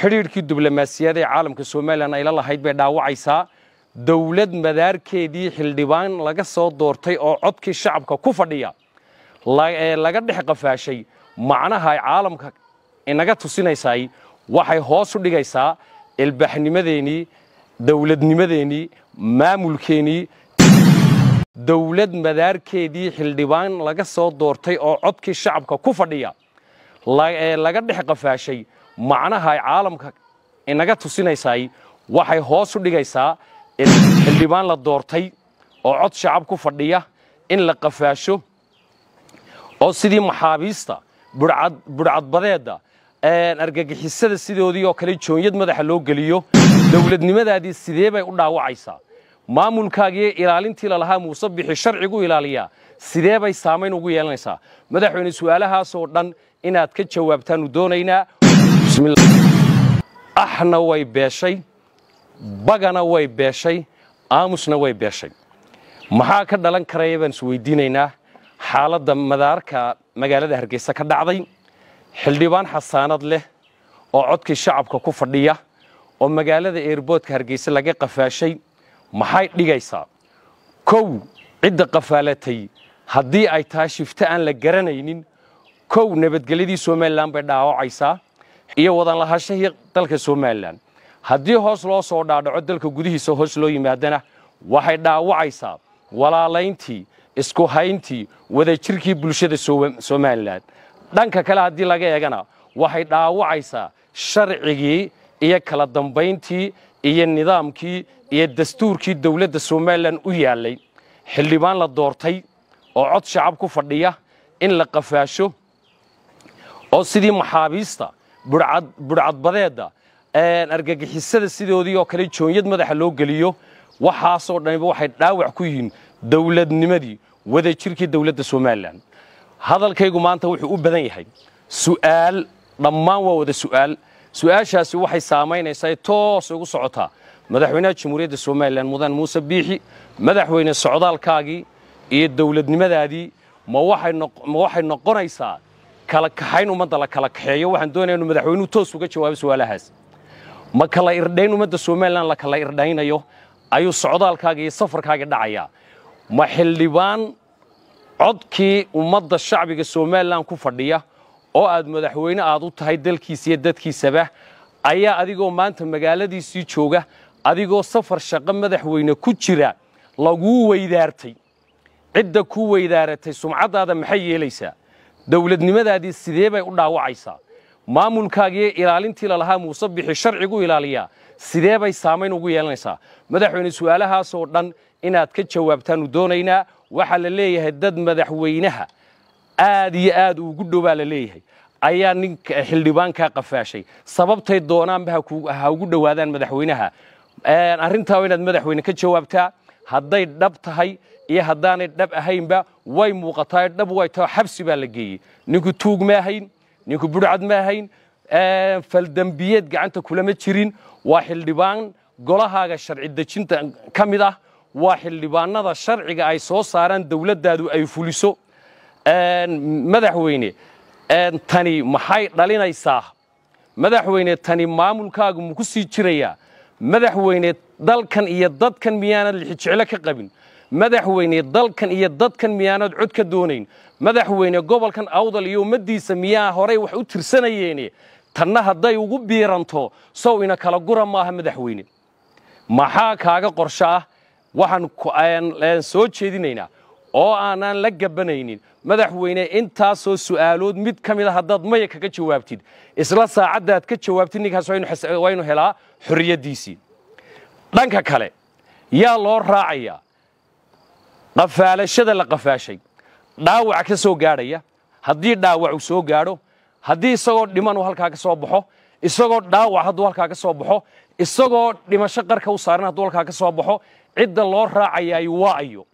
xidhiidhkii diblomaasiyada ee caalamka somalilan ayla lahayd bay dhaawacaysaa dowlad madaarkeedii xildhibaan laga soo doortay oo codkii shacabka ku fadhiya ee laga dhex qafaashay macnaha caalamka inaga tusinaysay waxay hoos u dhigaysaa ilbaxnimadeennii dowladnimadeennii maamulkeenii dowlad madaarkeedii xildhibaan laga soo doortay oo codkii shacabka ku fadhiya ee laga dhex qafaashay macnaha ay caalamka inaga tusinaysaay waxay hoos u dhigaysaa xildhibaan la doortay oo cod shacab ku fadhiya in la qafaasho oo sidii maxaabiista budhcadbadeedda argagixisada sidoodii oo kale joonyad madaxa loo geliyo dowladnimadaadii sidee bay u dhaawacaysaa maamulkaagiiyo ilaalintii lalahaa muuse bixi sharcigu ilaaliyaa sidee bay saamayn ugu yeelanaysaa madaxweyne su'aalahaasoo dhan inaad ka jawaabtaanu doonaynaa axna way beeshay bagana way beeshay aamusna way beeshay maxaa ka dhalan karaya baan is weydiinaynaa xaaladda madaarka magaalada hargeysa ka dhacday xildhibaan xasaanad leh oo codkii shacabka ku fadhiya oo magaalada eerboodka hargeysa laga qafaashay maxay dhigaysaa kow cidda qafaalatay haddii ay tahay shifto aan la garanaynin kow nabadgelyadii somalilan bay dhaawacaysaa iyo wadan lahashahii dalka somalilan haddii hoos loo soo dhaadhaco dalka gudihiisa hoos loo yimaadana waxay dhaawacaysaa walaalayntii isku hayntii wadajirkii bulshada somalilan dhanka kale haddii laga eegana waxay dhaawacaysaa sharcigii iyo kala dambayntii iyo nidaamkii iyo dastuurkii dawladda somalilan u yaallay xildhibaan la doortay oo cod shacab ku fadhiya in la qafaasho oo sidii maxaabiista budhcadbadeedda argagixisada sidoodii oo kale joonyad madaxa loo geliyo waxaasoo dhaniba waxay dhaawac ku yihiin dowladnimadii wadajirkii dowladda somalilan hadalkaygu maanta wuxuu u badan yahay su'aal dhammaan waa wada su'aal su-aashaasi waxay saamaynaysaa toos ugu socotaa madaxweynaha jamhuuriyadda somalilan mudan muuse biixi madaxweyne socdaalkaagii iyo dawladnimadaadii ma waxay noqonaysaa kala kaxayn ummadda la kala kaxeeyo waxaan doonaya inu madaxweynuhu toos uga jawaabo su'aalahaas ma kala irdhayn ummadda somalilan la kala irdhaynayo ayuu socdaalkaaga iyo safarkaaga dhacayaa ma xildhibaan codkii ummadda shacbiga somalilan ku fadhiya oo aad madaxweyne aad u tahay dalkiisa iyo dadkiisaba ayaa adigoo maanta magaaladiisii jooga adigoo safar shaqo madaxweyne ku jira laguu weydaartay cidda ku weydaaratay sumcaddaada maxay yeelaysaa dowladnimadaadii sidee bay u dhaawacaysaa maamulkaagiiyo ilaalintii lalahaa muuse bixi sharcigu ilaaliyaa sidee bay saamayn ugu yeelanaysaa madaxweyne su'aalahaasoo dhan inaad ka jawaabtaanu doonaynaa waxaa la leeyahay dad madaxweynaha aad iyo aad ugu dhowaa la leeyahay ayaa nin xildhibaankaa qafaashay sababtay doonaanba ha ugu dhowaadaan madaxweynaha arrintaa inaad madaxweyne ka jawaabtaa hadday dhab tahay iyo haddaanay dhab ahaynba way muuqataa dhab way waytao xabsi baa la geeyey ninku tuug ma ahayn ninku budhcad ma ahayn faldembiyeed gacanta kulama jirin waa xildhibaan golahaaga sharci dejinta ka mid ah waa xildhibaanada sharciga ay soo saaraan dawladdaadu ay fuliso madaxweyne tani maxay dhalinaysaa madaxweyne tani maamulkaagu ma ku sii jirayaa madaxweyne dalkan iyo dadkan lixi lixijeclo ka qabin madaxweyne dalkan iyo dadkan miyaanad cod ka doonayn madaxweyne gobolkan awdal iyo ummaddiisa miyaa horay wax u tirsanayeene tanna hadday ugu biiranto sow ina kala gura maaha madaxweyne maxaa kaaga qorsho ah waxaan soo jeedinaynaa oo aanaan la gabanaynin madaxweyne intaasoo su'aalood mid ka mid a ah haddaad maya kaga jawaabtid isla saacaddaad ka jawaabtid ninkaas waynu helaa xorriyaddiisii dhanka kale yaa loo raacayaa qafaalashada la qafaashay dhaawaca ka soo gaadhaya haddii dhaawac uu soo gaadho haddii isagoo dhiman uu halkaa ka soo baxo isagoo dhaawac hadduu halkaa ka soo baxo isagoo dhimasho qarka u saaran hadduu halkaa ka soo baxo cidda loo raacayaay waayo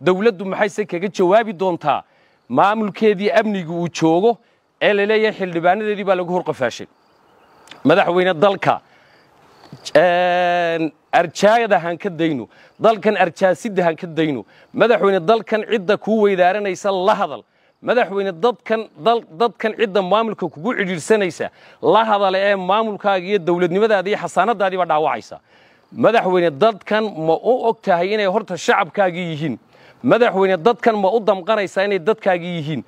dowladdu maxayse kaga jawaabi doontaa maamulkeedii amnigu uu joogo ee la leeyahay xildhibaanadeedii baa lagu hor qafaashay madaxweyne dalka arjaayada haan ka dayno dalkan arjaasidda haan ka dayno madaxweyne dalkan cidda kuu weydaaranaysa la hadal madaxweyne dadkan dadkan cidda maamulka kugu cidhiidhsanaysa la hadale ee maamulkaaga iyo dawladnimadaada iyo xasaanadaadiiba dhaawacaysa madaxweyne dadkan ma u og tahay inay horta shacabkaagii yihiin madaxweyne dadkan ma u damqanaysaa inay dadkaagii yihiin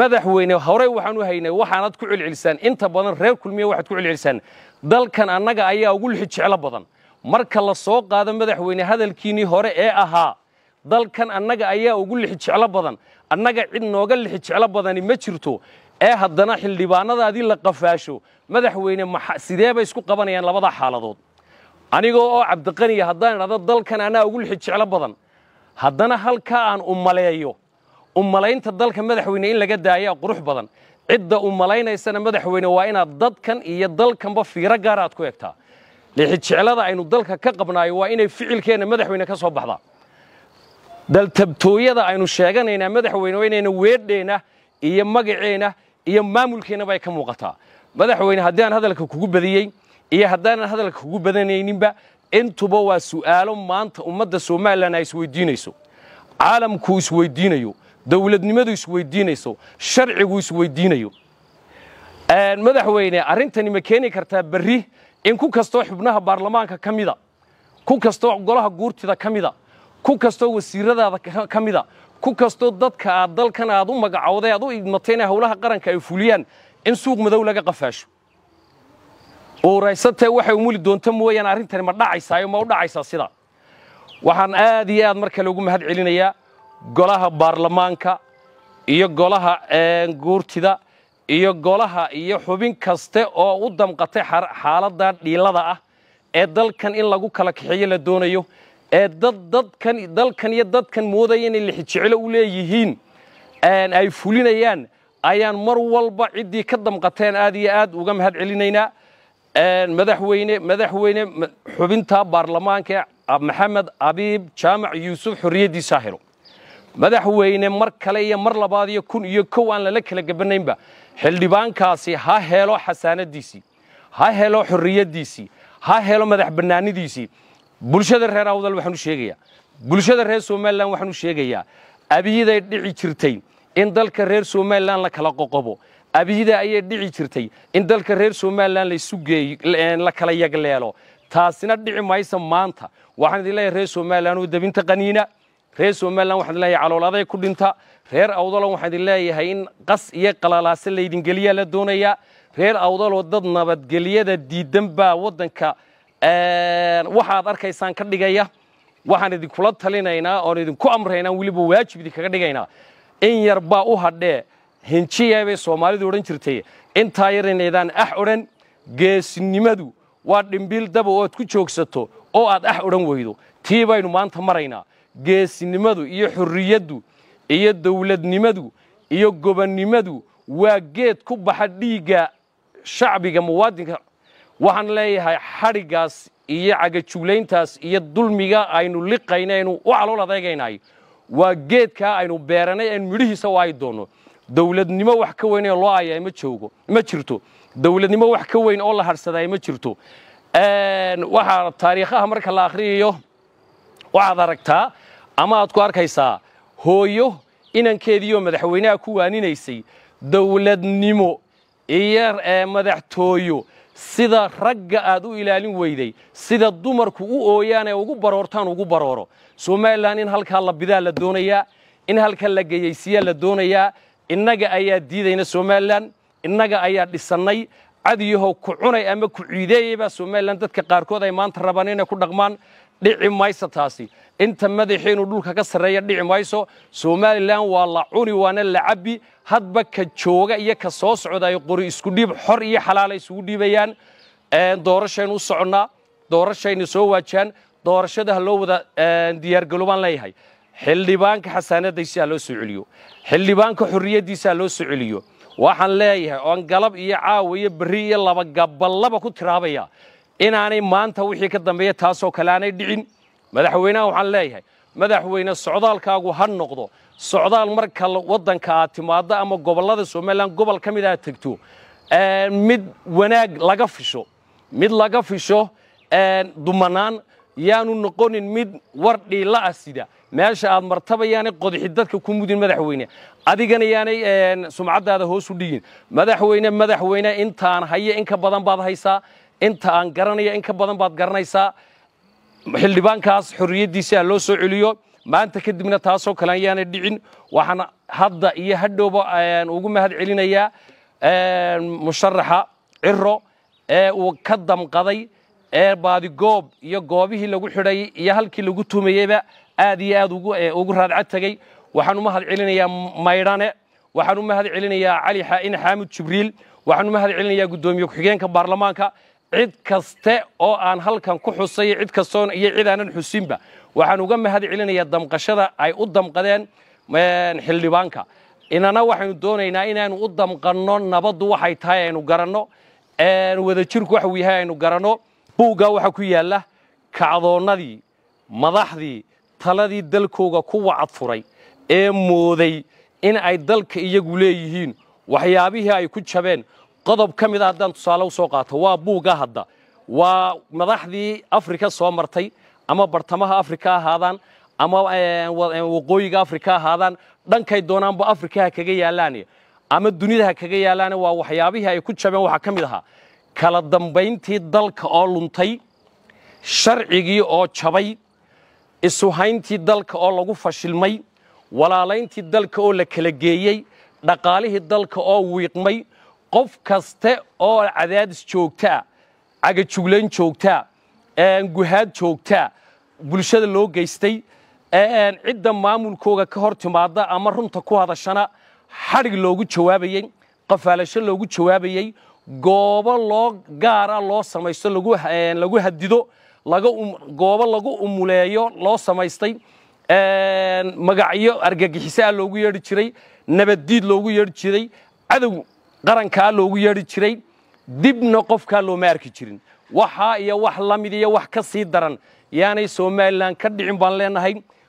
madaxweyne horey waxaan u haynay waxaanaad ku celcelisaan inta badan reer kulmiya waxaad ku celcelisaan dalkan annaga ayaa ugu lixi jeclo badan marka la soo qaado madaxweyne hadalkiinnii hore ee ahaa dalkan annaga ayaa ugu lixijeclo badan annaga cid nooga jeclo badani ma jirto ee haddana xildhibaanadaadii la qafaasho madaxweyne sidee bay isku qabanayaan labada xaaladood anigoo oo cabdiqaniya haddaan idhahdo dalkan anaa ugu jeclo badan haddana halkaa aan umaleeyo umalaynta dalka madaxweyne in laga daayaa qurux badan cidda umalaynaysana madaxweyne waa inaad dadkan iyo dalkanba fiiro gaaraad ku egtaa lixijeclada aynu dalka ka qabnaayo waa inay ficilkeenna madaxweyne ka soo baxdaa daltabtooyada aynu sheeganaynaa madaxweyne waa inayna weedheenna iyo magaceena iyo maamulkeennaba ay ka muuqataa madaxweyne haddaan hadalka kugu badiyey iyo haddaanan hadalka kugu badanayninba intuba waa su'aalo maanta ummadda somalilan ay isweydiinayso caalamku isweydiinayo dowladnimadu isweydiinayso sharcigu isweydiinayo madaxweyne arrintani ma keeni kartaa berri in ku kastoo xubnaha baarlamaanka ka mida ku kastoo golaha guurtida ka mida ku kastoo wasiiradaada ka mida ku kastoo dadka aad dalkan aad u magacowday aad u idmatay inay howlaha qaranka ay fuliyaan in suuq madow laga qafaasho uuraysatee waxay umuli doonta mooyaane arrintani ma dhacaysaa ma u dhacaysaa sidaa waxaan aad iyo aad markale ugu mahad celinayaa golaha baarlamaanka iyo golaha eh, guurtida iyo golaha iyo xubin kaste oo u damqatay xaaladan dhiilada ah ee dalkan in lagu kala kaxeeyo la doonayo ee dad dadkan dalkan iyo dadkan moodaya inay lixijecelo u leeyihiin ay fulinayaan ayaan mar walba ciddii ka damqateen aad iyo aad uga mahad celinaynaa madaxweyne madaxweyne xubinta baarlamaanka ah, maxamed abiib jaamac yuusuf xoriyaddiisaa helo madaxweyne mar kale iyo mar labaad iyo kun iyo kow aan lala kala gabanaynba xildhibaankaasi ha helo xasaanadiisii ha helo xorriyaddiisii ha helo madax bannaanidiisii bulshada reer awdal waxaanu sheegayaa bulshada reer somalilan waxaanu sheegayaa abiyiday dhici jirtay in dalka reer somalilan la kala qoqobo abiyida ayay dhici jirtay in dalka reer somalilan lasula kala yagleelo taasina dhici maysa maanta waxaan idin leeyahay reer somalilan oo debinta qaniina reer somalilan waxaan leeyahay calooladay ku dhinta reer awdalon waxaan leeyahay in qas iyo qalalaase laydingeliyaa la doonayaa reer awdaloo dad nabadgelyada diidan baa waddanka waxaad arkaysaan ka dhigaya waxaan idinkula talinaynaa oon idinku amraynaa weliba waajib idinkaga dhigaynaa in yar baa u hadhee hinjiya bay soomaalidu odhan jirtay intaa yar inaydaan ax ah odhan geesinimadu waa dhimbiil daba oo aad ku joogsato oo aad ax ah odhan weydo tii baynu maanta maraynaa geesinimadu iyo xurriyaddu iyo dowladnimadu iyo gobannimadu waa geed ku baxa dhiigga shacbiga muwaadinka waxaan leeyahay xadhigaas iyo cagajuulayntaas iyo dulmiga aynu liqaynaynu u calool adeegaynayo waa geedkaa aynu beeranay aynu midhihiisa waayi doonno dowladnimo wax ka weyn oo loo ayaa ma joogo ma jirto dowladnimo wax ka weyn oo la hadhsadaay ma jirto waxaa taariikhaha marka la akhriyayo waxaad aragtaa ama aad ku arkaysaa hooyo inankeediioo madaxweynaha ku waaninaysay dowladnimo iyo madaxtooyo sida ragga aad u ilaalin weyday sida dumarku u ooyaan ee ugu baroortaan ugu barooro somalilan in halkaa la bidaa la doonayaa in halka la geyaysiyaa la doonayaa innaga ayaa diidayna somalilan innaga ayaa dhisannay cadiyaho ku cunay ama ku ciideeyey baa somalilan dadka qaarkood ay maanta rabaan inay ku dhaqmaan dhici maysa taasi inta madaxii dhulka ka sarreeya dhici mayso somalilan waa la cuni waana la cabbi hadba ka jooga iyo ka soo socda ay qori isku dhiib xor iyo xalaala isugu dhiibayaan doorashaynu u soconnaa doorashayna soo waajaan doorashada ha loo wada diyaargalo baan leeyahay xildhibaanka xasaanadaysa ha loo soo celiyo xildhibaanka xorriyaddiisa ha loo soo celiyo waxaan leeyahay oon galab iyo caawa iyo berri iyo labagaballaba ku tiraabaya inaanay maanta wixii ka dambeeya taasoo kale aanay dhicin madaxweynaha waxaan leeyahay madaxweyne socdaalkaagu ha noqdo socdaal marka waddanka aad timaaddo ama gobollada somalilan gobol ka mid aad tegto mid wanaag laga fisho mid laga fisho dumanaan yaanu noqonin mid war dhiilla ah sida meesha aad martaba yaanay qodxi dadka ku mudin madaxweyne adigana yaanay sumcaddaada hoos u dhigin madaxweyne madaxweyne intaan hayo in ka badan baad haysaa inta aan garanaya in ka badan baad garanaysaa xildhibaankaas xorriyaddiisi ha loo soo celiyo maanta kadibna taasoo kale ayaanay dhicin waxaana hadda iyo hadhowba ugu mahad celinayaa musharaxa ciro ee uu ka damqaday ee baadigoob iyo goobihii lagu xidhayay iyo halkii lagu tumayeyba aad iyo aad ugu raadca tegey waxaan u mahad celinayaa maydhane waxaan u mahad celinayaa cali xaa'in xaamud jibriil waxaan u mahad celinayaa guddoomiye ku-xigeenka baarlamaanka cid kaste oo aan halkan ku xusay cid kastoon iyo cid aanan xusinba waxaan uga mahad celinayaa damqashada ay u damqadeen xildhibaanka inana waxaynu doonaynaa inaanu u damqanno nabaddu waxay tahay aynu garanno wadajirku waxa uu yahay aynu garanno buugga waxaa ku yaalla kacdoonnadii madaxdii taladii dalkooga ku wacad furay ee mooday in ay dalka iyagu leeyihiin waxyaabihii ay ku jabeen qodob ka mida ah haddaan tusaale usoo qaato waa buugga hadda waa madaxdii afrika soo martay ama bartamaha afrika ahaadaan ama eh, eh, waqooyiga afrika ahaadaan dhankay doonaanba afrika ha kaga yaallaane ama dunida ha kaga yaallaane waa waxyaabihii ay ku jabeen waxaa ka mid ahaa kala dambayntii dalka oo luntay sharcigii oo jabay isuhayntii dalka oo lagu fashilmay walaalayntii dalka oo la kala geeyey dhaqaalihii dalka oo wiiqmay qof kaste oo cadaadis joogtaa cagajuglayn joogtaa guhaad joogtaa bulshada loo geystay cidda maamulkooga ka hor timaada ama runta ku hadashana xadhig loogu jawaabayey qafaalasho loogu jawaabayey goobo loo gaara loo samaysto lagu hadido um, goobo lagu umuleeyo loo samaystay magacyo argagixisaa loogu yeedhi jiray nabaddiid loogu yeedhi jiray cadow qarankaa loogu yeedhi jiray dibna qofkaa looma arki jirin waxaa iyo wax lamid iyo wax ka sii daran yaanay somalilan ka dhicin baan leenahay